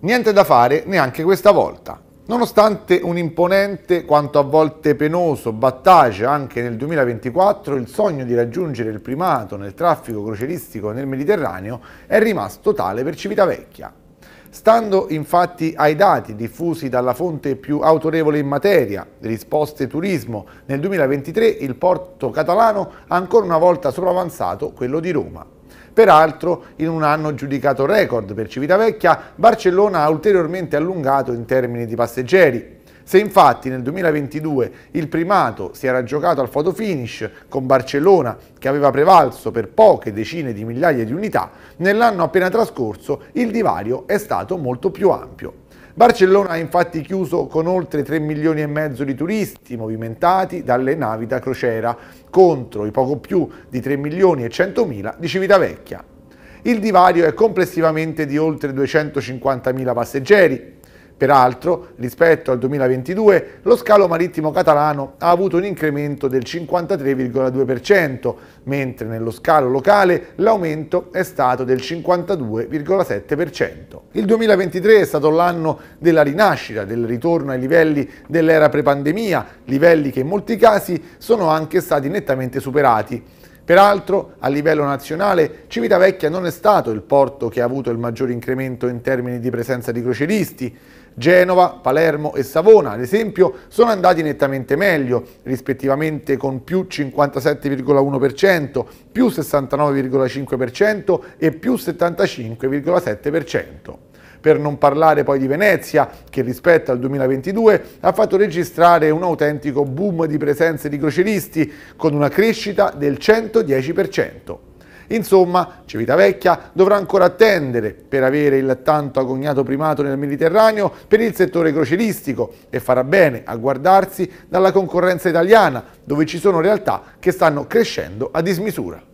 Niente da fare neanche questa volta. Nonostante un imponente quanto a volte penoso battage anche nel 2024, il sogno di raggiungere il primato nel traffico croceristico nel Mediterraneo è rimasto tale per Civitavecchia. Stando infatti ai dati diffusi dalla fonte più autorevole in materia, risposte turismo, nel 2023 il porto catalano ha ancora una volta sopravanzato quello di Roma peraltro in un anno giudicato record per Civitavecchia, Barcellona ha ulteriormente allungato in termini di passeggeri. Se infatti nel 2022 il primato si era giocato al fotofinish con Barcellona che aveva prevalso per poche decine di migliaia di unità, nell'anno appena trascorso il divario è stato molto più ampio. Barcellona ha infatti chiuso con oltre 3 milioni e mezzo di turisti movimentati dalle navi da crociera contro i poco più di 3 milioni e 100 mila di Civitavecchia. Il divario è complessivamente di oltre 250 mila passeggeri, Peraltro, rispetto al 2022, lo scalo marittimo catalano ha avuto un incremento del 53,2%, mentre nello scalo locale l'aumento è stato del 52,7%. Il 2023 è stato l'anno della rinascita, del ritorno ai livelli dell'era pre-pandemia, livelli che in molti casi sono anche stati nettamente superati. Peraltro, a livello nazionale, Civitavecchia non è stato il porto che ha avuto il maggior incremento in termini di presenza di croceristi. Genova, Palermo e Savona, ad esempio, sono andati nettamente meglio, rispettivamente con più 57,1%, più 69,5% e più 75,7% per non parlare poi di Venezia che rispetto al 2022 ha fatto registrare un autentico boom di presenze di croceristi con una crescita del 110%. Insomma, Civitavecchia dovrà ancora attendere per avere il tanto agognato primato nel Mediterraneo per il settore croceristico e farà bene a guardarsi dalla concorrenza italiana, dove ci sono realtà che stanno crescendo a dismisura.